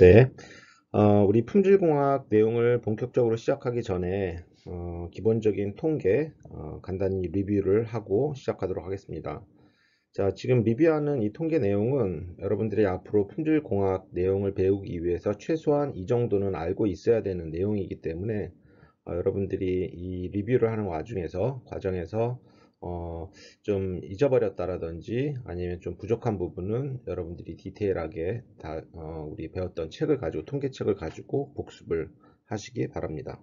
네. 어, 우리 품질공학 내용을 본격적으로 시작하기 전에 어, 기본적인 통계 어, 간단히 리뷰를 하고 시작하도록 하겠습니다. 자, 지금 리뷰하는 이 통계 내용은 여러분들이 앞으로 품질공학 내용을 배우기 위해서 최소한 이 정도는 알고 있어야 되는 내용이기 때문에 어, 여러분들이 이 리뷰를 하는 와중에서 과정에서 어, 좀 잊어버렸다라든지 아니면 좀 부족한 부분은 여러분들이 디테일하게 다 어, 우리 배웠던 책을 가지고 통계책을 가지고 복습을 하시기 바랍니다.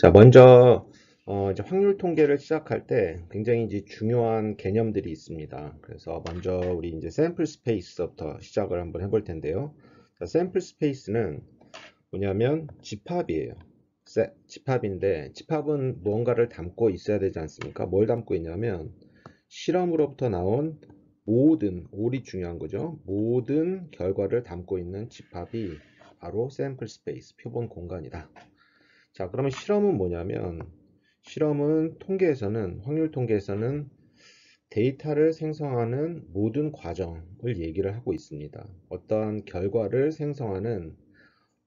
자, 먼저 어, 이제 확률 통계를 시작할 때 굉장히 이제 중요한 개념들이 있습니다. 그래서 먼저 우리 이제 샘플 스페이스부터 시작을 한번 해볼 텐데요. 샘플 스페이스는 뭐냐면 집합이에요. 집합인데 집합은 무언가를 담고 있어야 되지 않습니까? 뭘 담고 있냐면 실험으로부터 나온 모든 올이 중요한 거죠. 모든 결과를 담고 있는 집합이 바로 샘플 스페이스 표본 공간이다. 자 그러면 실험은 뭐냐면 실험은 통계에서는 확률 통계에서는 데이터를 생성하는 모든 과정을 얘기를 하고 있습니다. 어떠한 결과를 생성하는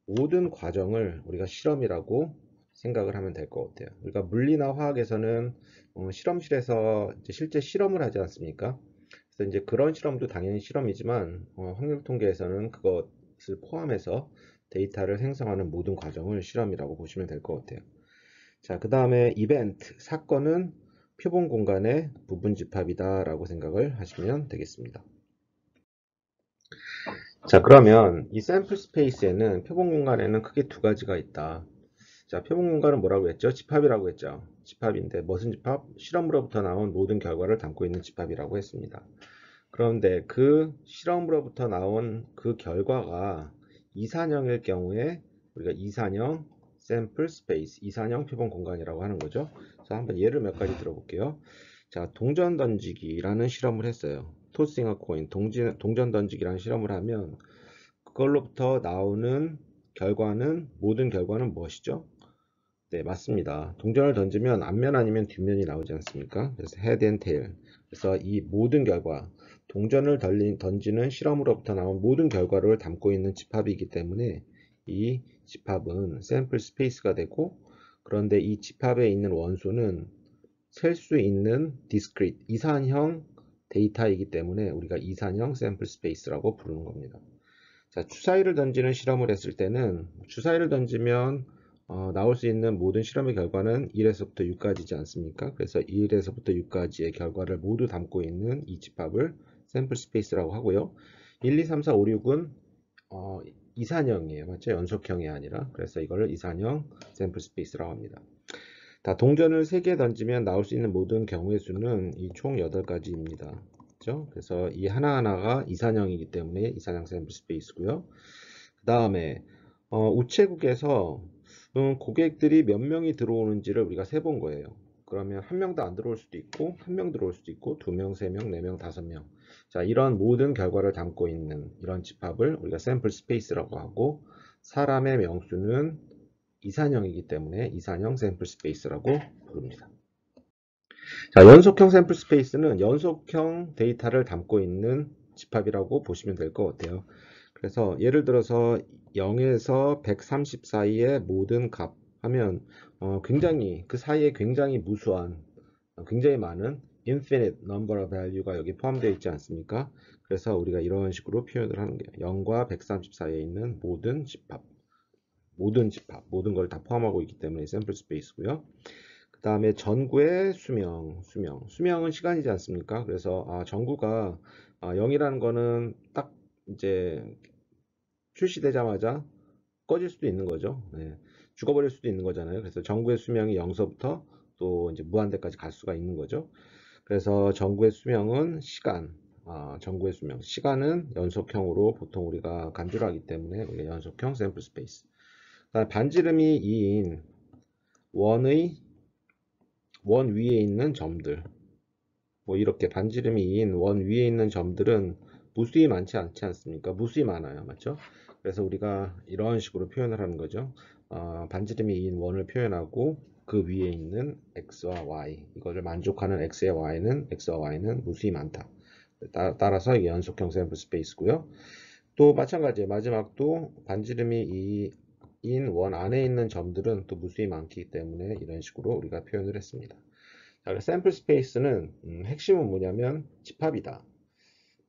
모든 과정을 우리가 실험이라고 생각을 하면 될 것 같아요. 우리가 그러니까 물리나 화학에서는 어, 실험실에서 실제 실험을 하지 않습니까? 그래서 이제 그런 실험도 당연히 실험이지만 어, 확률통계에서는 그것을 포함해서 데이터를 생성하는 모든 과정을 실험이라고 보시면 될 것 같아요. 자, 그 다음에 이벤트, 사건은 표본 공간의 부분 집합이다 라고 생각을 하시면 되겠습니다. 자 그러면 이 샘플 스페이스에는 표본 공간에는 크게 두 가지가 있다. 자 표본 공간은 뭐라고 했죠? 집합이라고 했죠. 집합인데 무슨 집합? 실험으로부터 나온 모든 결과를 담고 있는 집합이라고 했습니다. 그런데 그 실험으로부터 나온 그 결과가 이산형일 경우에 우리가 이산형 샘플 스페이스, 이산형 표본 공간이라고 하는 거죠. 자 한번 예를 몇 가지 들어볼게요. 자 동전 던지기라는 실험을 했어요. 토싱어 코인, 동전, 동전 던지기라는 실험을 하면 그걸로부터 나오는 결과는 모든 결과는 무엇이죠? 네 맞습니다. 동전을 던지면 앞면 아니면 뒷면이 나오지 않습니까? 그래서 헤 e a d a 그래서 이 모든 결과 동전을 던지는 실험으로부터 나온 모든 결과를 담고 있는 집합이기 때문에 이 집합은 샘플 스페이스가 되고 그런데 이 집합에 있는 원소는 셀 수 있는 디스크릿 이산형 데이터이기 때문에 우리가 이산형 샘플 스페이스라고 부르는 겁니다. 자, 주사위를 던지는 실험을 했을 때는 주사위를 던지면 어, 나올 수 있는 모든 실험의 결과는 1에서부터 6까지지 않습니까? 그래서 1에서부터 6까지의 결과를 모두 담고 있는 이 집합을 샘플 스페이스라고 하고요. 1, 2, 3, 4, 5, 6은 어, 이산형이에요. 맞죠? 연속형이 아니라. 그래서 이거를 이산형 샘플 스페이스라고 합니다. 다 동전을 3개 던지면 나올 수 있는 모든 경우의 수는 이 총 8가지입니다. 그죠? 그래서 이 하나하나가 이산형이기 때문에 이산형 샘플 스페이스고요. 그 다음에 어, 우체국에서 음, 고객들이 몇 명이 들어오는지를 우리가 세 본 거예요. 그러면 한 명도 안 들어올 수도 있고 한 명 들어올 수도 있고 두 명, 세 명, 네 명, 다섯 명. 자, 이런 모든 결과를 담고 있는 이런 집합을 우리가 샘플 스페이스라고 하고 사람의 명수는 이산형이기 때문에 이산형 샘플 스페이스라고 부릅니다. 자, 연속형 샘플 스페이스는 연속형 데이터를 담고 있는 집합이라고 보시면 될 것 같아요. 그래서 예를 들어서 0에서 130 사이의 모든 값 하면 어, 굉장히 그 사이에 굉장히 무수한 어, 굉장히 많은 infinite number of value가 여기 포함되어 있지 않습니까? 그래서 우리가 이런 식으로 표현을 하는 게 0과 130 사이에 있는 모든 집합 모든 집합, 모든 걸 다 포함하고 있기 때문에 샘플 스페이스고요. 그 다음에 전구의 수명, 수명. 수명은 시간이지 않습니까? 그래서 아, 전구가 아, 0이라는 거는 딱 이제 출시되자마자 꺼질 수도 있는 거죠. 네. 죽어버릴 수도 있는 거잖아요. 그래서 전구의 수명이 0서부터 또 이제 무한대까지 갈 수가 있는 거죠. 그래서 전구의 수명은 시간, 아, 전구의 수명, 시간은 연속형으로 보통 우리가 간주를 하기 때문에 연속형 샘플 스페이스. 그러니까 반지름이 2인 원의 원 위에 있는 점들 뭐 이렇게 반지름이 2인 원 위에 있는 점들은 무수히 많지 않지 않습니까? 무수히 많아요. 맞죠? 그래서 우리가 이런 식으로 표현을 하는 거죠. 어, 반지름이 2인 원을 표현하고 그 위에 있는 x와 y 이거를 만족하는 x의 y는 x와 y는 무수히 많다. 따, 라서 연속형 샘플 스페이스고요. 또 마찬가지예요. 마지막도 반지름이 2 인원 안에 있는 점들은 또 무수히 많기 때문에 이런 식으로 우리가 표현을 했습니다. 자, 샘플 스페이스는 음, 핵심은 뭐냐면 집합이다.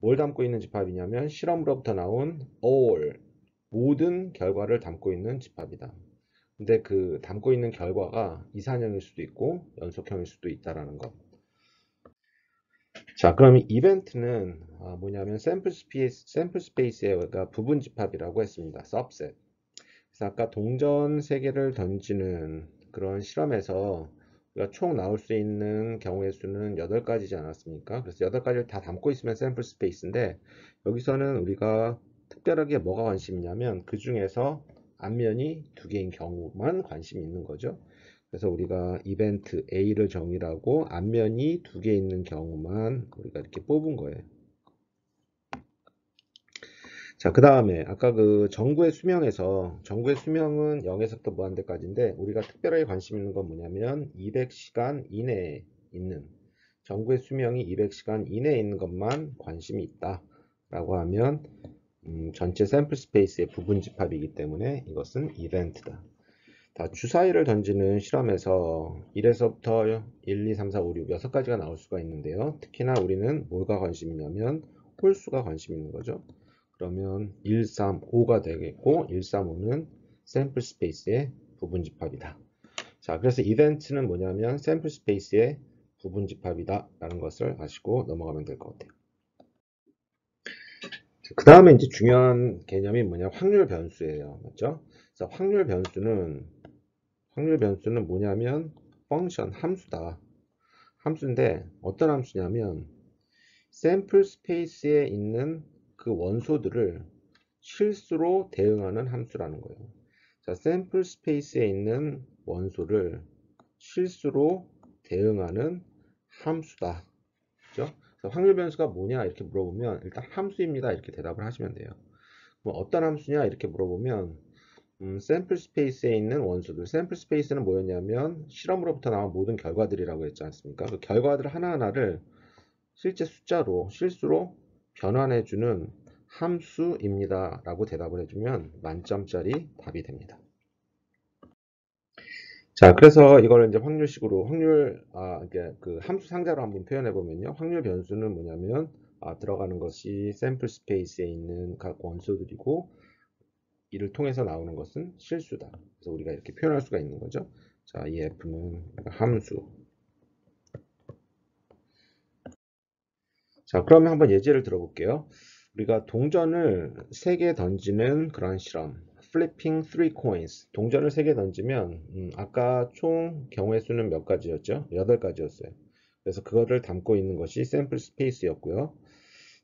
뭘 담고 있는 집합이냐면 실험으로부터 나온 all 모든 결과를 담고 있는 집합이다. 근데 그 담고 있는 결과가 이산형일 수도 있고 연속형일 수도 있다라는 것. 자, 그럼 이벤트는 아, 뭐냐면 샘플 스페이스 샘플 스페이스의 부분 집합이라고 했습니다. subset. 그래서 아까 동전 3개를 던지는 그런 실험에서 우리가 총 나올 수 있는 경우의 수는 8가지지 않았습니까? 그래서 8가지를 다 담고 있으면 샘플 스페이스인데 여기서는 우리가 특별하게 뭐가 관심이냐면 그 중에서 앞면이 두 개인 경우만 관심이 있는 거죠. 그래서 우리가 이벤트 A를 정의라고 앞면이 두 개 있는 경우만 우리가 이렇게 뽑은 거예요. 자, 그 다음에 아까 그 전구의 수명에서 전구의 수명은 0에서부터 무한대까지인데 우리가 특별하게 관심 있는 건 뭐냐면 200시간 이내에 있는 전구의 수명이 200시간 이내에 있는 것만 관심이 있다 라고 하면 음, 전체 샘플 스페이스의 부분 집합이기 때문에 이것은 이벤트다. 자, 주사위를 던지는 실험에서 1에서부터 1, 2, 3, 4, 5, 6, 6가지가 나올 수가 있는데요. 특히나 우리는 뭘가 관심이냐면 홀수가 관심 있는 거죠. 그러면 135가 되겠고 135는 샘플 스페이스의 부분 집합이다. 자, 그래서 이벤트는 뭐냐면 샘플 스페이스의 부분 집합이다 라는 것을 아시고 넘어가면 될 것 같아요. 그 다음에 이제 중요한 개념이 뭐냐 확률 변수예요. 맞죠? 그래서 확률 변수는 확률 변수는 뭐냐면 펑션 함수다. 함수인데 어떤 함수냐면 샘플 스페이스에 있는 그 원소들을 실수로 대응하는 함수라는 거예요. 자, 샘플 스페이스에 있는 원소를 실수로 대응하는 함수다. 그죠? 확률 변수가 뭐냐 이렇게 물어보면 일단 함수입니다 이렇게 대답을 하시면 돼요. 그럼 어떤 함수냐 이렇게 물어보면 음, 샘플 스페이스에 있는 원소들 샘플 스페이스는 뭐였냐면 실험으로부터 나온 모든 결과들이라고 했지 않습니까? 그 결과들 하나하나를 실제 숫자로 실수로 변환해주는 함수입니다. 라고 대답을 해주면 만점짜리 답이 됩니다. 자, 그래서 이걸 이제 확률식으로 확률 아그 함수 상자로 한번 표현해 보면요. 확률 변수는 뭐냐면 아, 들어가는 것이 샘플 스페이스에 있는 각 원소들이고 이를 통해서 나오는 것은 실수다. 그래서 우리가 이렇게 표현할 수가 있는 거죠. 자, 이 f는 함수 자, 그러면 한번 예제를 들어볼게요. 우리가 동전을 3개 던지는 그런 실험 flipping three coins 동전을 3개 던지면 음, 아까 총 경우의 수는 몇 가지였죠? 8가지였어요 그래서 그거를 담고 있는 것이 샘플 스페이스였고요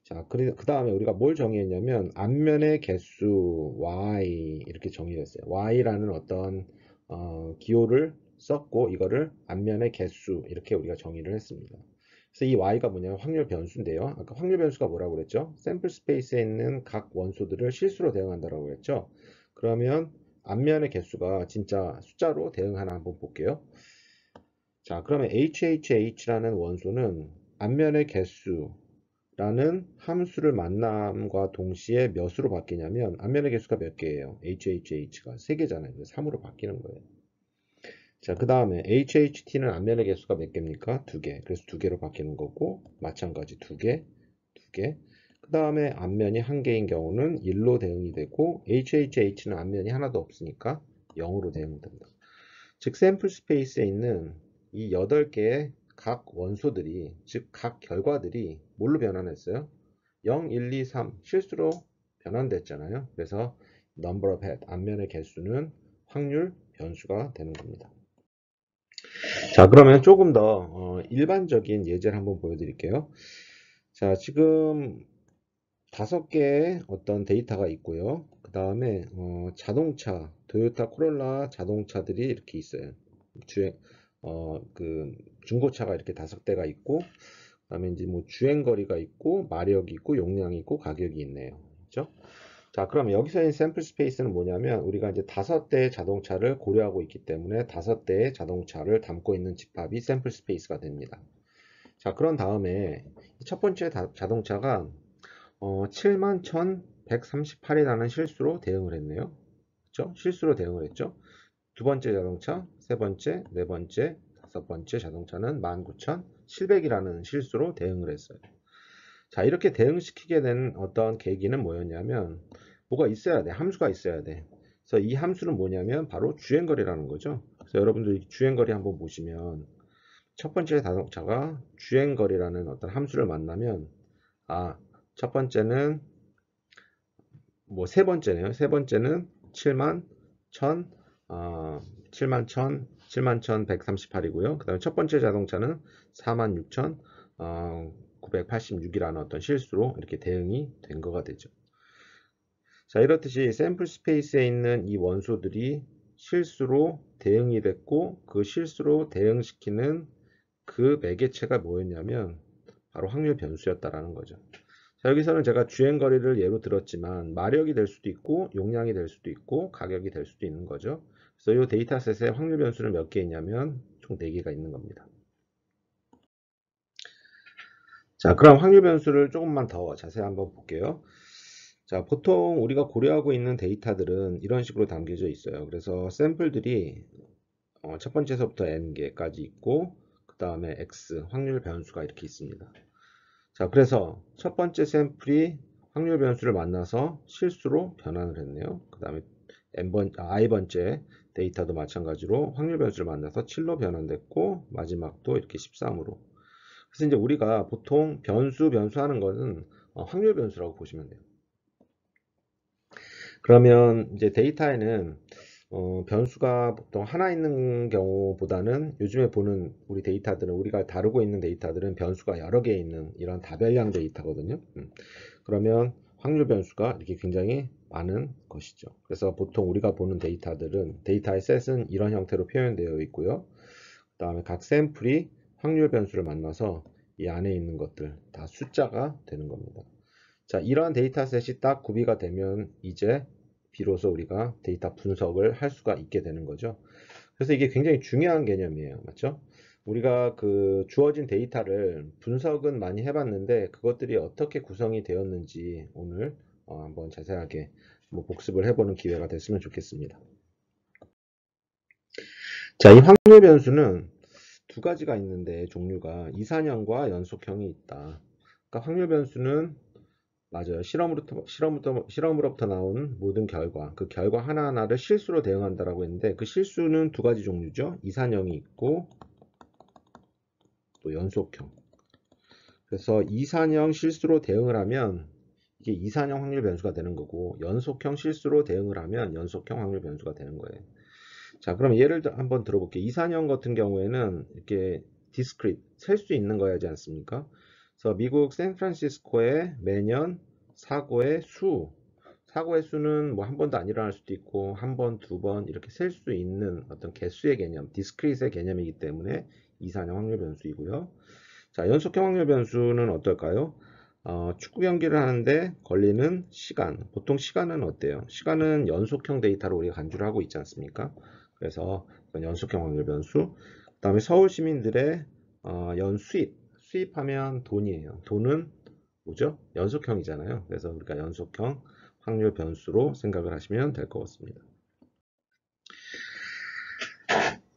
자, 그 다음에 우리가 뭘 정의했냐면 앞면의 개수 y 이렇게 정의했어요 y라는 어떤 어, 기호를 썼고 이거를 앞면의 개수 이렇게 우리가 정의를 했습니다 그래서 이 y가 뭐냐면 확률 변수인데요. 아까 확률 변수가 뭐라고 그랬죠? 샘플 스페이스에 있는 각 원소들을 실수로 대응한다라고 그랬죠? 그러면 앞면의 개수가 진짜 숫자로 대응 하나 한번 볼게요. 자, 그러면 HHH라는 원소는 앞면의 개수라는 함수를 만남과 동시에 몇으로 바뀌냐면 앞면의 개수가 몇 개예요? HHH가 3개잖아요. 3으로 바뀌는 거예요. 자, 그 다음에 HHT는 앞면의 개수가 몇 개입니까? 두 개. 그래서 두 개로 바뀌는 거고, 마찬가지 두 개, 두 개. 그 다음에 앞면이 한 개인 경우는 1로 대응이 되고, HHH는 앞면이 하나도 없으니까 0으로 대응된다. 즉, 샘플 스페이스에 있는 이 8개의 각 원소들이, 즉, 각 결과들이 뭘로 변환했어요? 0, 1, 2, 3 실수로 변환됐잖아요. 그래서 number of head, 앞면의 개수는 확률 변수가 되는 겁니다. 자, 그러면 조금 더 어, 일반적인 예제를 한번 보여드릴게요. 자, 지금 다섯 개의 어떤 데이터가 있고요. 그 다음에 어, 자동차, 도요타 코롤라 자동차들이 이렇게 있어요. 주행, 어, 그 중고차가 이렇게 다섯 대가 있고, 그 다음에 이제 뭐 주행거리가 있고, 마력이 있고, 용량이 있고, 가격이 있네요. 그렇죠? 자, 그럼 여기서 이 샘플 스페이스는 뭐냐면 우리가 이제 다섯 대의 자동차를 고려하고 있기 때문에 다섯 대의 자동차를 담고 있는 집합이 샘플 스페이스가 됩니다. 자, 그런 다음에 첫 번째 다, 자동차가 어, 71,138이라는 실수로 대응을 했네요. 그쵸 실수로 대응을 했죠. 두 번째 자동차, 세 번째, 네 번째, 다섯 번째 자동차는 19,700이라는 실수로 대응을 했어요. 자 이렇게 대응시키게 된 어떤 계기는 뭐였냐면 뭐가 있어야 돼 함수가 있어야 돼 그래서 이 함수는 뭐냐면 바로 주행거리라는 거죠 그래서 여러분들 주행거리 한번 보시면 첫 번째 자동차가 주행거리라는 어떤 함수를 만나면 아 첫 번째는 뭐 세 번째네요 세 번째는 7만 1000 어, 7 1000 71,138이고요 그 다음에 첫 번째 자동차는 46,000 어, 986이라는 어떤 실수로 이렇게 대응이 된 거가 되죠. 자 이렇듯이 샘플 스페이스에 있는 이 원소들이 실수로 대응이 됐고 그 실수로 대응시키는 그 매개체가 뭐였냐면 바로 확률 변수였다라는 거죠. 자 여기서는 제가 주행 거리를 예로 들었지만 마력이 될 수도 있고 용량이 될 수도 있고 가격이 될 수도 있는 거죠. 그래서 이데이터셋에 확률 변수는 몇 개 있냐면 총 4개가 있는 겁니다. 자, 그럼 확률 변수를 조금만 더 자세히 한번 볼게요. 자, 보통 우리가 고려하고 있는 데이터들은 이런 식으로 담겨져 있어요. 그래서 샘플들이 어, 첫 번째서부터 n개까지 있고 그 다음에 x 확률 변수가 이렇게 있습니다. 자, 그래서 첫 번째 샘플이 확률 변수를 만나서 실수로 변환을 했네요. 그 다음에 n번, 아, i번째 데이터도 마찬가지로 확률 변수를 만나서 7로 변환됐고 마지막도 이렇게 13으로 그래서 이제 우리가 보통 변수 변수 하는 거는 어, 확률 변수라고 보시면 돼요. 그러면 이제 데이터에는 어, 변수가 보통 하나 있는 경우보다는 요즘에 보는 우리 데이터들은 우리가 다루고 있는 데이터들은 변수가 여러 개 있는 이런 다별량 데이터거든요. 음. 그러면 확률 변수가 이렇게 굉장히 많은 것이죠. 그래서 보통 우리가 보는 데이터들은 데이터의 셋은 이런 형태로 표현되어 있고요. 그 다음에 각 샘플이 확률 변수를 만나서 이 안에 있는 것들 다 숫자가 되는 겁니다. 자, 이러한 데이터셋이 딱 구비가 되면 이제 비로소 우리가 데이터 분석을 할 수가 있게 되는 거죠. 그래서 이게 굉장히 중요한 개념이에요. 맞죠? 우리가 그 주어진 데이터를 분석은 많이 해봤는데 그것들이 어떻게 구성이 되었는지 오늘 어 한번 자세하게 뭐 복습을 해보는 기회가 됐으면 좋겠습니다. 자, 이 확률 변수는 두 가지가 있는데 종류가 이산형과 연속형이 있다. 그러니까 확률 변수는 맞아요. 실험으로부터, 실험부터, 실험으로부터 나온 모든 결과, 그 결과 하나하나를 실수로 대응한다라고 했는데, 그 실수는 두 가지 종류죠. 이산형이 있고, 또 연속형. 그래서 이산형 실수로 대응을 하면, 이게 이산형 확률 변수가 되는 거고, 연속형 실수로 대응을 하면 연속형 확률 변수가 되는 거예요. 자, 그럼 예를 들 한번 들어볼게요. 이산형 같은 경우에는 이렇게 디스크릿, 셀 수 있는 거야 하지 않습니까? 그래서 미국 샌프란시스코의 매년 사고의 수, 사고의 수는 뭐 한 번도 안 일어날 수도 있고 한 번, 두 번 이렇게 셀 수 있는 어떤 개수의 개념, 디스크릿의 개념이기 때문에 이산형 확률 변수이고요. 자, 연속형 확률 변수는 어떨까요? 어, 축구 경기를 하는데 걸리는 시간 보통 시간은 어때요 시간은 연속형 데이터로 우리가 간주를 하고 있지 않습니까 그래서 연속형 확률 변수 그 다음에 서울 시민들의 어, 연수입 수입하면 돈이에요 돈은 뭐죠 연속형이잖아요 그래서 우리가 연속형 확률 변수로 생각을 하시면 될 것 같습니다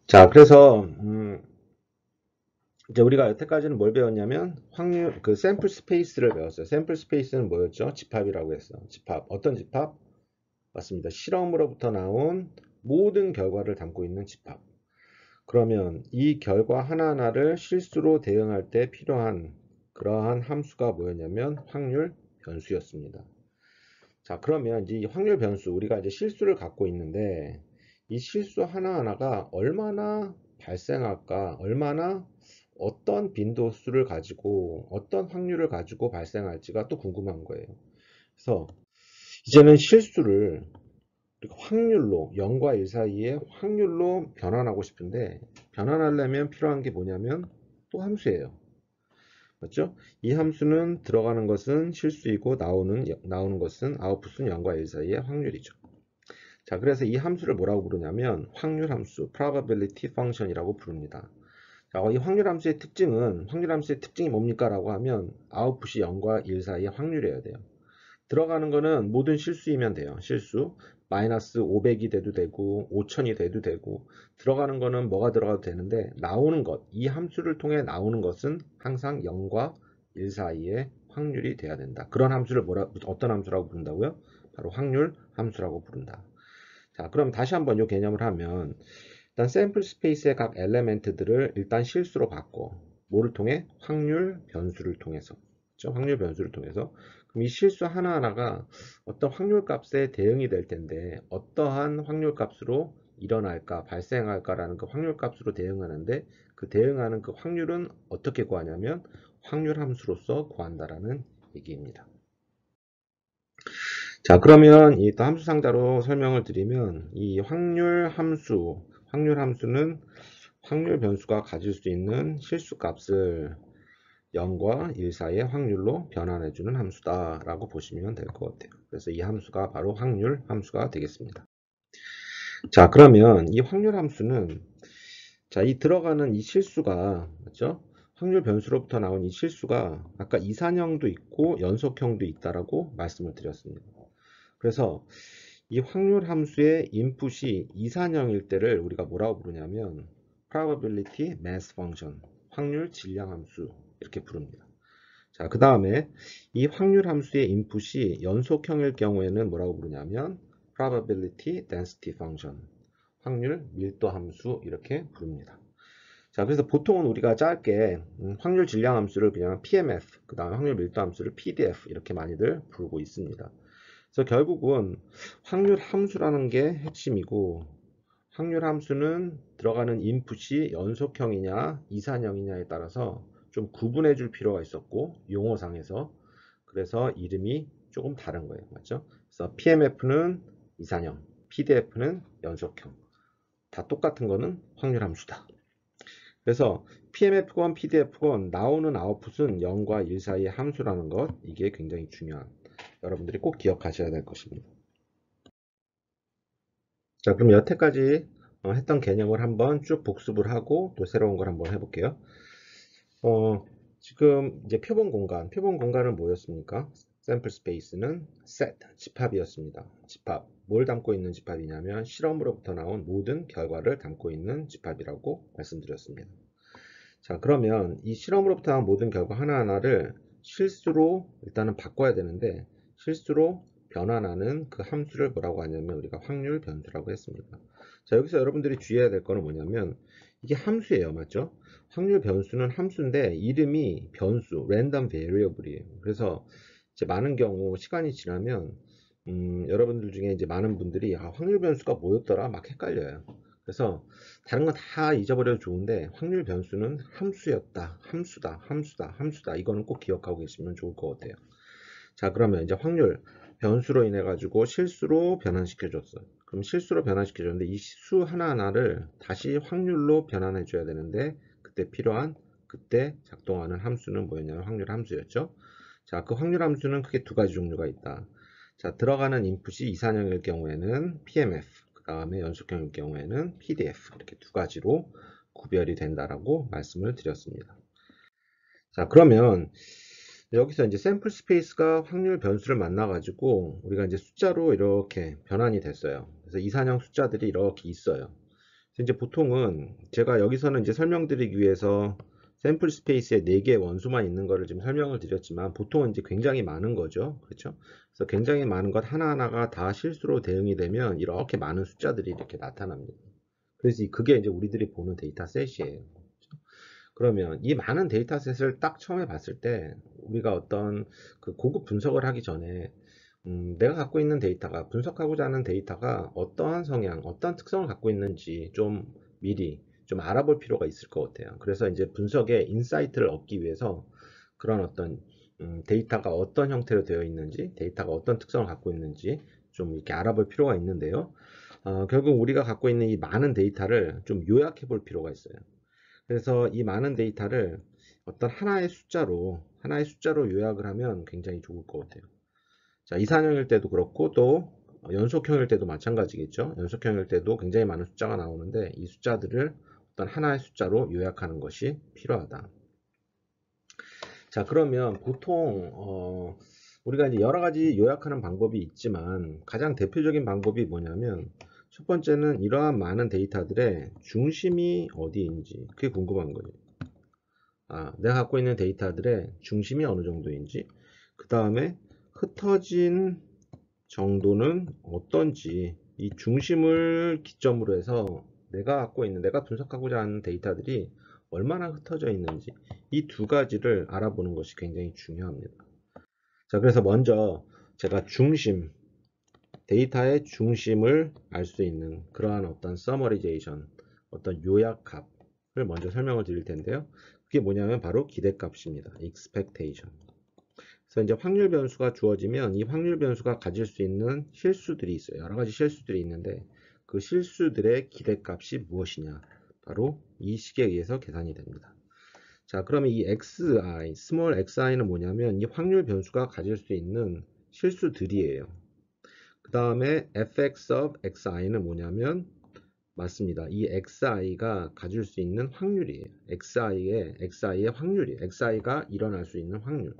자 그래서 음, 이제 우리가 여태까지는 뭘 배웠냐면 확률 그 샘플 스페이스를 배웠어요 샘플 스페이스는 뭐였죠 집합이라고 했어 요 집합 어떤 집합 맞습니다 실험으로부터 나온 모든 결과를 담고 있는 집합. 그러면 이 결과 하나하나를 실수로 대응할 때 필요한 그러한 함수가 뭐였냐면 확률 변수였습니다. 자 그러면 이제 이 확률 변수 우리가 이제 실수를 갖고 있는데 이 실수 하나하나가 얼마나 발생할까 얼마나 어떤 빈도수를 가지고 어떤 확률을 가지고 발생할지가 또 궁금한 거예요. 그래서 이제는 실수를 그리고 그러니까 확률로 0과 1 사이에 확률로 변환하고 싶은데 변환하려면 필요한 게 뭐냐면 또 함수예요. 맞죠? 이 함수는 들어가는 것은 실수이고 나오는 나오는 것은 아웃풋은 0과 1 사이의 확률이죠. 자, 그래서 이 함수를 뭐라고 부르냐면 확률 함수 probability function이라고 부릅니다. 자, 이 확률 함수의 특징은 확률 함수의 특징이 뭡니까? 라고 하면 아웃풋이 0과 1 사이의 확률이어야 돼요. 들어가는 거는 모든 실수이면 돼요. 실수. 마이너스 500이 돼도 되고 5000이 돼도 되고 들어가는 거는 뭐가 들어가도 되는데 나오는 것, 이 함수를 통해 나오는 것은 항상 0과 1 사이의 확률이 돼야 된다. 그런 함수를 뭐라 어떤 함수라고 부른다고요? 바로 확률 함수라고 부른다. 자, 그럼 다시 한번 이 개념을 하면 일단 샘플 스페이스의 각 엘레멘트들을 일단 실수로 바꿔 뭐를 통해 확률 변수를 통해서 확률 변수를 통해서 그럼 이 실수 하나하나가 어떤 확률 값에 대응이 될 텐데 어떠한 확률 값으로 일어날까 발생할까라는 그 확률 값으로 대응하는데 그 대응하는 그 확률은 어떻게 구하냐면 확률 함수로서 구한다라는 얘기입니다. 자 그러면 이또 함수 상자로 설명을 드리면 이 확률 함수 확률 함수는 확률 변수가 가질 수 있는 실수 값을 0과 1 사이의 확률로 변환해주는 함수다라고 보시면 될 것 같아요. 그래서 이 함수가 바로 확률 함수가 되겠습니다. 자 그러면 이 확률 함수는 자이 들어가는 이 실수가 맞죠? 확률 변수로부터 나온 이 실수가 아까 이산형도 있고 연속형도 있다라고 말씀을 드렸습니다. 그래서 이 확률 함수의 인풋이 이산형일 때를 우리가 뭐라고 부르냐면 probability mass function 확률 질량 함수 이렇게 부릅니다. 자, 그 다음에 이 확률 함수의 인풋이 연속형일 경우에는 뭐라고 부르냐면 probability density function, 확률 밀도 함수 이렇게 부릅니다. 자, 그래서 보통은 우리가 짧게 음, 확률 질량 함수를 그냥 PMF, 그 다음에 확률 밀도 함수를 PDF 이렇게 많이들 부르고 있습니다. 그래서 결국은 확률 함수라는 게 핵심이고 확률 함수는 들어가는 인풋이 연속형이냐 이산형이냐에 따라서 좀 구분해 줄 필요가 있었고 용어상에서 그래서 이름이 조금 다른 거예요 맞죠 그래서 PMF는 이상형 PDF는 연속형 다 똑같은 거는 확률 함수다 그래서 PMF건 PDF건 나오는 아웃풋은 0과 1 사이의 함수라는 것 이게 굉장히 중요한 여러분들이 꼭 기억하셔야 될 것입니다 자 그럼 여태까지 어, 했던 개념을 한번 쭉 복습을 하고 또 새로운 걸 한번 해볼게요 어, 지금 이제 표본 공간, 표본 공간은 뭐였습니까? 샘플 스페이스는 set, 집합이었습니다. 집합. 뭘 담고 있는 집합이냐면 실험으로부터 나온 모든 결과를 담고 있는 집합이라고 말씀드렸습니다. 자, 그러면 이 실험으로부터 나온 모든 결과 하나하나를 실수로 일단은 바꿔야 되는데 실수로 변환하는 그 함수를 뭐라고 하냐면 우리가 확률 변수라고 했습니다. 자, 여기서 여러분들이 주의해야 될 거는 뭐냐면 이게 함수예요. 맞죠? 확률 변수는 함수인데 이름이 변수, 랜덤 베리어블이에요. 그래서 이제 많은 경우 시간이 지나면 음, 여러분들 중에 이제 많은 분들이 아, 확률 변수가 뭐였더라 막 헷갈려요. 그래서 다른 건 다 잊어버려도 좋은데 확률 변수는 함수였다, 함수다, 함수다, 함수다 이거는 꼭 기억하고 계시면 좋을 것 같아요. 자 그러면 이제 확률 변수로 인해 가지고 실수로 변환시켜 줬어요. 그럼 실수로 변환시켜줬는데 이 수 하나하나를 다시 확률로 변환해 줘야 되는데 그때 필요한 그때 작동하는 함수는 뭐였냐면 확률 함수였죠. 자, 그 확률 함수는 크게 두 가지 종류가 있다. 자, 들어가는 인풋이 이산형일 경우에는 PMF, 그 다음에 연속형일 경우에는 PDF 이렇게 두 가지로 구별이 된다라고 말씀을 드렸습니다. 자, 그러면 여기서 이제 샘플 스페이스가 확률 변수를 만나 가지고 우리가 이제 숫자로 이렇게 변환이 됐어요 그래서 이산형 숫자들이 이렇게 있어요. 이제 보통은 제가 여기서는 이제 설명드리기 위해서 샘플 스페이스에 4개의 원수만 있는 것을 지금 설명을 드렸지만 보통은 이제 굉장히 많은 거죠. 그렇죠? 그래서 굉장히 많은 것 하나하나가 다 실수로 대응이 되면 이렇게 많은 숫자들이 이렇게 나타납니다. 그래서 그게 이제 우리들이 보는 데이터셋이에요. 그렇죠? 그러면 이 많은 데이터셋을 딱 처음에 봤을 때 우리가 어떤 그 고급 분석을 하기 전에 음, 내가 갖고 있는 데이터가 분석하고자 하는 데이터가 어떠한 성향, 어떠한 특성을 갖고 있는지 좀 미리 좀 알아볼 필요가 있을 것 같아요. 그래서 이제 분석의 인사이트를 얻기 위해서 그런 어떤 음, 데이터가 어떤 형태로 되어 있는지, 데이터가 어떤 특성을 갖고 있는지 좀 이렇게 알아볼 필요가 있는데요. 어, 결국 우리가 갖고 있는 이 많은 데이터를 좀 요약해 볼 필요가 있어요. 그래서 이 많은 데이터를 어떤 하나의 숫자로, 하나의 숫자로 요약을 하면 굉장히 좋을 것 같아요. 자, 이산형일 때도 그렇고 또 어, 연속형일 때도 마찬가지겠죠. 연속형일 때도 굉장히 많은 숫자가 나오는데 이 숫자들을 어떤 하나의 숫자로 요약하는 것이 필요하다. 자, 그러면 보통 어, 우리가 이제 여러 가지 요약하는 방법이 있지만 가장 대표적인 방법이 뭐냐면 첫 번째는 이러한 많은 데이터들의 중심이 어디인지 그게 궁금한 거죠. 아, 내가 갖고 있는 데이터들의 중심이 어느 정도인지 그 다음에 흩어진 정도는 어떤지 이 중심을 기점으로 해서 내가 갖고 있는 내가 분석하고자 하는 데이터들이 얼마나 흩어져 있는지 이 두 가지를 알아보는 것이 굉장히 중요합니다. 자 그래서 먼저 제가 중심 데이터의 중심을 알 수 있는 그러한 어떤 서머리제이션 어떤 요약값을 먼저 설명을 드릴 텐데요. 그게 뭐냐면 바로 기대값입니다. expectation 그래서 이제 확률 변수가 주어지면 이 확률 변수가 가질 수 있는 실수들이 있어요. 여러 가지 실수들이 있는데 그 실수들의 기대값이 무엇이냐? 바로 이 식에 의해서 계산이 됩니다. 자, 그러면 이 xi, small xi는 뭐냐면 이 확률 변수가 가질 수 있는 실수들이에요. 그 다음에 fx of xi는 뭐냐면 맞습니다. 이 xi가 가질 수 있는 확률이에요. xi의 xi의 확률이, 에요 xi가 일어날 수 있는 확률.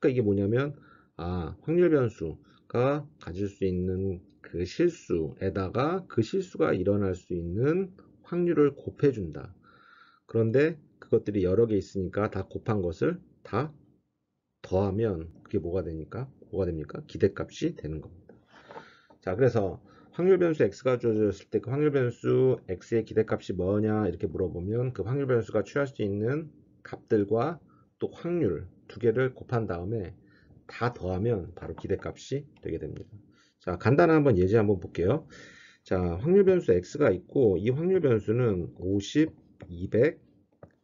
그러니까 이게 뭐냐면 아 확률 변수가 가질 수 있는 그 실수에다가 그 실수가 일어날 수 있는 확률을 곱해준다. 그런데 그것들이 여러 개 있으니까 다 곱한 것을 다 더하면 그게 뭐가 되니까 뭐가 됩니까? 기대값이 되는 겁니다. 자, 그래서 확률 변수 x가 주어졌을 때 그 확률 변수 x의 기대값이 뭐냐 이렇게 물어보면 그 확률 변수가 취할 수 있는 값들과 또 확률 두 개를 곱한 다음에 다 더하면 바로 기대값이 되게 됩니다. 자, 간단한 한번 예제 한번 볼게요. 자, 확률 변수 x가 있고 이 확률 변수는 50, 200,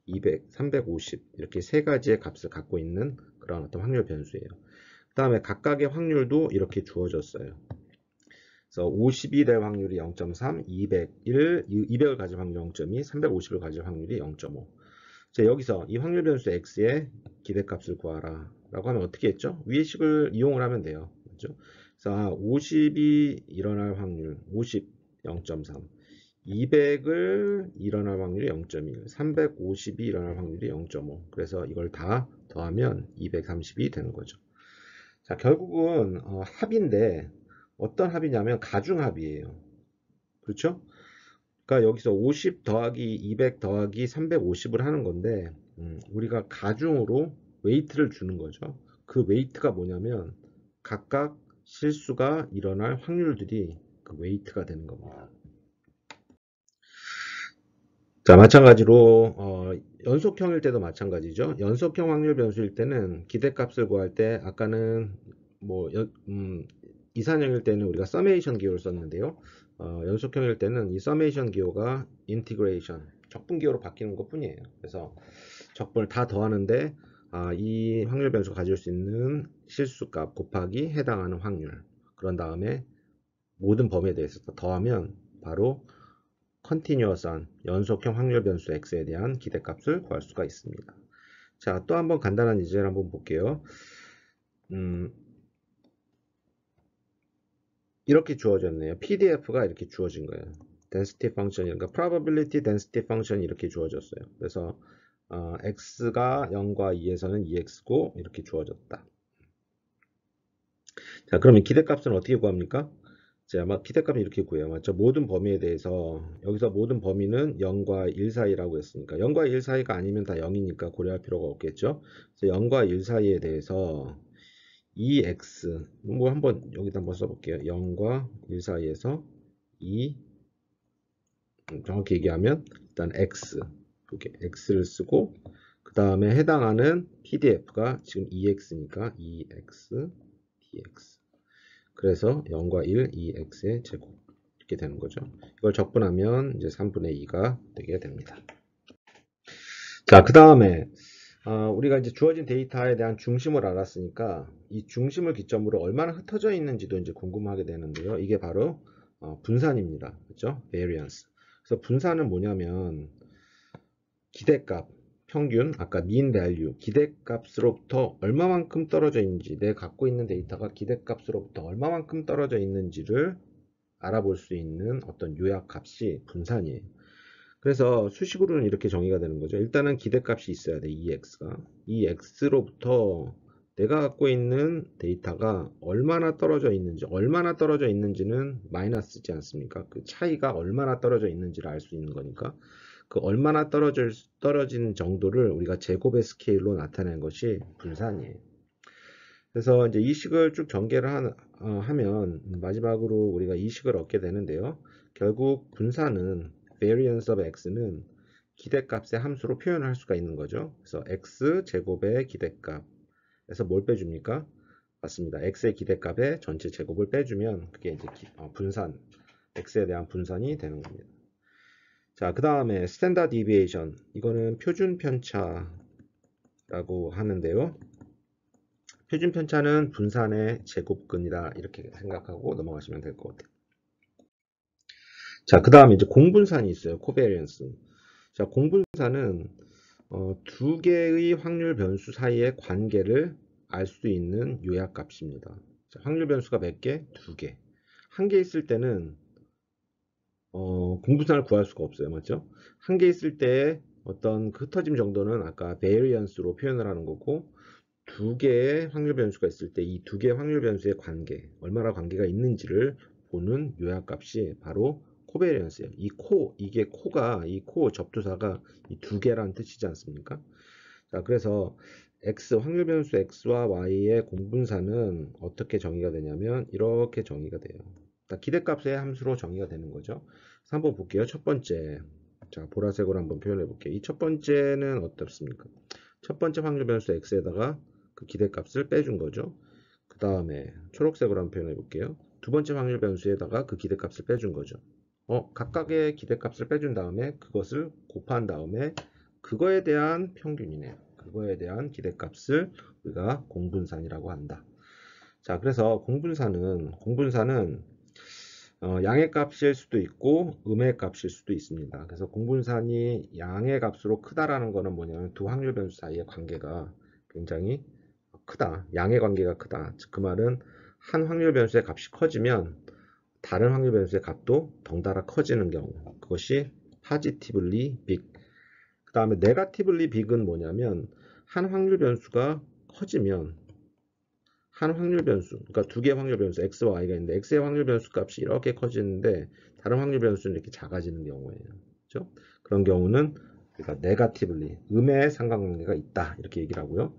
200, 350 이렇게 세 가지의 값을 갖고 있는 그런 어떤 확률 변수예요. 그 다음에 각각의 확률도 이렇게 주어졌어요. 그래서 50이 될 확률이 0.3, 201, 200을 가질 확률이 0.2, 350을 가질 확률이 0.5. 자, 여기서 이 확률 변수 x의 기대값을 구하라 라고 하면 어떻게 했죠? 위의 식을 이용을 하면 돼요. 그렇죠? 자, 50이 일어날 확률 50, 0.3 200을 일어날 확률이 0.1 350이 일어날 확률이 0.5 그래서 이걸 다 더하면 230이 되는 거죠. 자, 결국은 어, 합인데 어떤 합이냐면 가중합이에요. 그렇죠? 그러니까 여기서 50 더하기 200 더하기 350을 하는 건데 음, 우리가 가중으로 웨이트를 주는 거죠. 그 웨이트가 뭐냐면 각각 실수가 일어날 확률들이 그 웨이트가 되는 겁니다. 자 마찬가지로 어, 연속형일 때도 마찬가지죠. 연속형 확률 변수일 때는 기대값을 구할 때 아까는 뭐 연, 음, 이산형일 때는 우리가 서메이션 기호를 썼는데요. 어, 연속형일 때는 이 서메이션 기호가 integration 적분 기호로 바뀌는 것 뿐이에요 그래서 적분을 다 더하는데 아, 이 확률 변수가 가질 수 있는 실수값 곱하기 해당하는 확률 그런 다음에 모든 범위에 대해서 더하면 바로 컨티뉴어스한 연속형 확률 변수 x에 대한 기대값을 구할 수가 있습니다 자또 한번 간단한 예제를 한번 볼게요 음, 이렇게 주어졌네요. PDF가 이렇게 주어진 거예요. density function 그러니까 probability density function 이렇게 주어졌어요. 그래서 어, x가 0과 2에서는 2x고 이렇게 주어졌다. 자, 그러면 기대값은 어떻게 구합니까? 제 아마 기대값은 이렇게 구해요. 맞죠? 모든 범위에 대해서 여기서 모든 범위는 0과 1 사이라고 했으니까 0과 1 사이가 아니면 다 0이니까 고려할 필요가 없겠죠. 그래서 0과 1 사이에 대해서 2x e 뭐 한번 여기다 한번 써볼게요 0과 1 사이에서 2 e 정확히 얘기하면 일단 x 이렇게 x를 쓰고 그 다음에 해당하는 p d f 가 지금 2x니까 e 2x dx 그래서 0과 1 2x의 제곱 이렇게 되는 거죠 이걸 적분하면 이제 3분의 2가 되게 됩니다 자 그 다음에 어, 우리가 이제 주어진 데이터에 대한 중심을 알았으니까 이 중심을 기점으로 얼마나 흩어져 있는지도 이제 궁금하게 되는데요. 이게 바로 어, 분산입니다. 그렇죠? variance. 그래서 분산은 뭐냐면 기대값, 평균, 아까 mean value, 기대값으로부터 얼마만큼 떨어져 있는지 내 갖고 있는 데이터가 기대값으로부터 얼마만큼 떨어져 있는지를 알아볼 수 있는 어떤 요약값이 분산이에요. 그래서 수식으로는 이렇게 정의가 되는 거죠. 일단은 기대값이 있어야 돼, e x가. e x로부터 내가 갖고 있는 데이터가 얼마나 떨어져 있는지, 얼마나 떨어져 있는지는 마이너스지 않습니까? 그 차이가 얼마나 떨어져 있는지를 알 수 있는 거니까. 그 얼마나 떨어질, 떨어지 정도를 우리가 제곱의 스케일로 나타낸 것이 분산이에요. 그래서 이제 이 식을 쭉 전개를 하, 어, 하면 마지막으로 우리가 이 식을 얻게 되는데요. 결국 분산은 variance of x는 기대값의 함수로 표현할 수가 있는 거죠. 그래서 x 제곱의 기대값에서 뭘 빼줍니까? 맞습니다. x의 기대값의 전체 제곱을 빼주면 그게 이제 기, 어, 분산, x에 대한 분산이 되는 겁니다. 자, 그 다음에 스탠다드 디비에이션 이거는 표준 편차라고 하는데요. 표준 편차는 분산의 제곱근이다 이렇게 생각하고 넘어가시면 될 것 같아요. 자, 그 다음에 이제 공분산이 있어요. 코베리언스. 자, 공분산은 어, 두 개의 확률 변수 사이의 관계를 알 수 있는 요약 값입니다. 자, 확률 변수가 몇 개? 두 개. 한 개 있을 때는 어, 공분산을 구할 수가 없어요. 맞죠? 한 개 있을 때 어떤 그 흩어짐 정도는 아까 베리언스로 표현을 하는 거고 두 개의 확률 변수가 있을 때 이 두 개의 확률 변수의 관계, 얼마나 관계가 있는지를 보는 요약 값이 바로 코베리언스예요. 이 코, 이게 코가, 이 코 접두사가 이 두 개라는 뜻이지 않습니까? 자, 그래서 x 확률 변수 x와 y의 공분사는 어떻게 정의가 되냐면 이렇게 정의가 돼요. 기대값의 함수로 정의가 되는 거죠. 한번 볼게요. 첫 번째. 자, 보라색으로 한번 표현해 볼게요. 이 첫 번째는 어떻습니까? 첫 번째 확률 변수 x에다가 그 기대값을 빼준 거죠. 그 다음에 초록색으로 한번 표현해 볼게요. 두 번째 확률 변수에다가 그 기대값을 빼준 거죠. 어, 각각의 기대값을 빼준 다음에 그것을 곱한 다음에 그거에 대한 평균이네요. 그거에 대한 기대값을 우리가 공분산이라고 한다. 자, 그래서 공분산은 공분산은 어, 양의 값일 수도 있고 음의 값일 수도 있습니다. 그래서 공분산이 양의 값으로 크다라는 거는 뭐냐면 두 확률 변수 사이의 관계가 굉장히 크다. 양의 관계가 크다. 즉 그 말은 한 확률 변수의 값이 커지면 다른 확률 변수의 값도 덩달아 커지는 경우 그것이 파지티블리 빅. 그 다음에 네가티블리 빅은 뭐냐면 한 확률 변수가 커지면 한 확률 변수, 그러니까 두 개의 확률 변수 x와 y가 있는데 x의 확률 변수 값이 이렇게 커지는데 다른 확률 변수는 이렇게 작아지는 경우에요. 그렇죠? 그런 경우는 그러니까 네가티블리 음의 상관관계가 있다 이렇게 얘기를 하고요.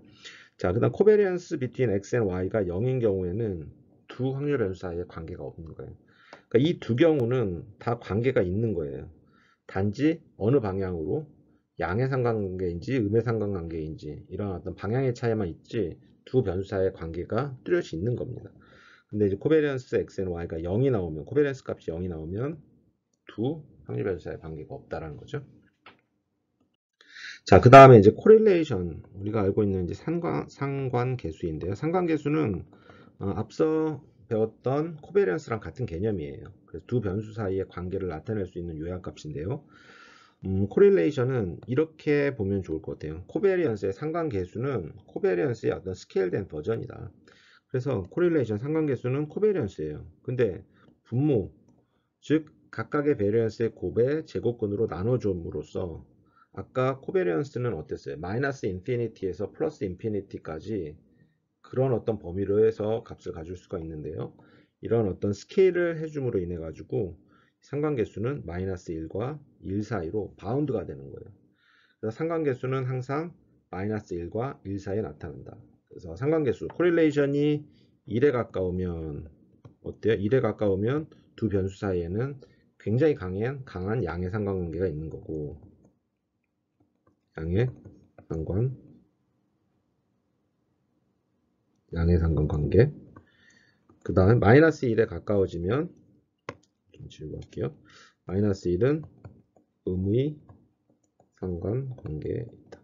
자, 그다음 코베리언스 between x and y가 0인 경우에는 두 확률 변수 사이에 관계가 없는 거예요. 그러니까 이두 경우는 다 관계가 있는 거예요. 단지 어느 방향으로 양의 상관관계인지 음의 상관관계인지 이런 어떤 방향의 차이만 있지 두 변수사의 관계가 뚜렷이 있는 겁니다. 근데 이제 코베리언스 x 앤 y가 0이 나오면 코베리언스 값이 0이 나오면 두 확률 변수사의 관계가 없다라는 거죠. 자, 그 다음에 이제 코릴레이션 우리가 알고 있는 이제 상관 상관 계수인데요. 상관 계수는 어, 앞서 배웠던 코베리언스랑 같은 개념이에요. 그래서 두 변수 사이의 관계를 나타낼 수 있는 요약값인데요 음, 코릴레이션은 이렇게 보면 좋을 것 같아요. 코베리언스의 상관계수는 코베리언스의 어떤 스케일된 버전이다. 그래서 코릴레이션 상관계수는 코베리언스예요. 근데 분모, 즉 각각의 베리언스의 곱의 제곱근으로 나눠줌으로써 아까 코베리언스는 어땠어요? 마이너스 인피니티에서 플러스 인피니티까지 그런 어떤 범위로 해서 값을 가질 수가 있는데요. 이런 어떤 스케일을 해줌으로 인해 가지고 상관계수는 마이너스 1과 1 사이로 바운드가 되는 거예요. 그래서 상관계수는 항상 마이너스 1과 1 사이에 나타난다. 그래서 상관계수 코릴레이션이 1에 가까우면 어때요? 1에 가까우면 두 변수 사이에는 굉장히 강한 강한 양의 상관관계가 있는 거고 양의 상관 양의상관 관계 그 다음에 마이너스 1에 가까워지면 좀지우 할게요 마이너스 1은 의무의 상관 관계에 있다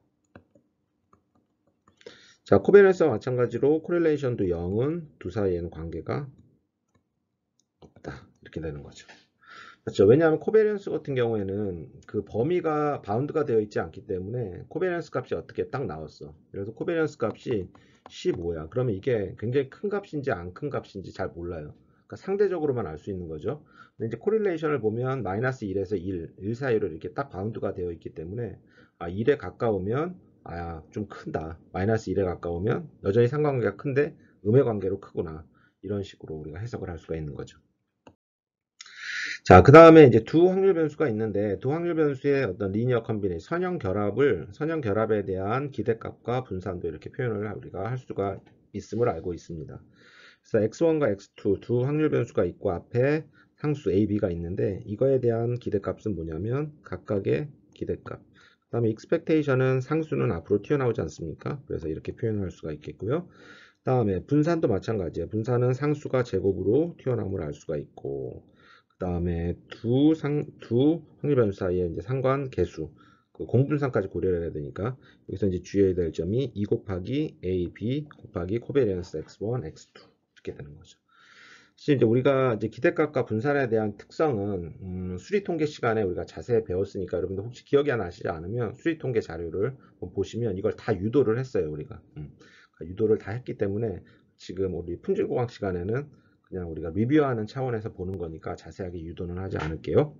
자 코베런스와 마찬가지로 코렐레이션도 0은 두 사이에는 관계가 없다 이렇게 되는 거죠 그렇죠. 왜냐하면 코베리언스 같은 경우에는 그 범위가 바운드가 되어 있지 않기 때문에 코베리언스 값이 어떻게 딱 나왔어. 그래서 코베리언스 값이 15야. 그러면 이게 굉장히 큰 값인지 안 큰 값인지 잘 몰라요. 그러니까 상대적으로만 알 수 있는 거죠. 근데 이제 코릴레이션을 보면 마이너스 1에서 1, 1 사이로 이렇게 딱 바운드가 되어 있기 때문에 아, 1에 가까우면 아, 좀 큰다. 마이너스 1에 가까우면 여전히 상관관계가 큰데 음의 관계로 크구나. 이런 식으로 우리가 해석을 할 수가 있는 거죠. 자, 그 다음에 이제 두 확률 변수가 있는데 두 확률 변수의 어떤 리니어 컨비니 선형 결합을 선형 결합에 대한 기대값과 분산도 이렇게 표현을 우리가 할 수가 있음을 알고 있습니다. 그래서 x1과 x2 두 확률 변수가 있고 앞에 상수 a, b가 있는데 이거에 대한 기대값은 뭐냐면 각각의 기대값. 그 다음에 expectation은 상수는 앞으로 튀어나오지 않습니까? 그래서 이렇게 표현할 수가 있겠고요. 그 다음에 분산도 마찬가지예요. 분산은 상수가 제곱으로 튀어나옴을 알 수가 있고 그 다음에 두 상, 두 확률 변수 사이의 이제 상관 개수, 그공분상까지 고려를 해야 되니까, 여기서 이제 주의해야 될 점이 2 곱하기 A, B 곱하기 코베리언스 X1, X2. 이렇게 되는 거죠. 사실 이제 우리가 이제 기대값과 분산에 대한 특성은, 음, 수리통계 시간에 우리가 자세히 배웠으니까 여러분들 혹시 기억이 안 나시지 않으면 수리통계 자료를 보시면 이걸 다 유도를 했어요, 우리가. 음, 그러니까 유도를 다 했기 때문에 지금 우리 품질공학 시간에는 그냥 우리가 리뷰하는 차원에서 보는 거니까 자세하게 유도는 하지 않을게요.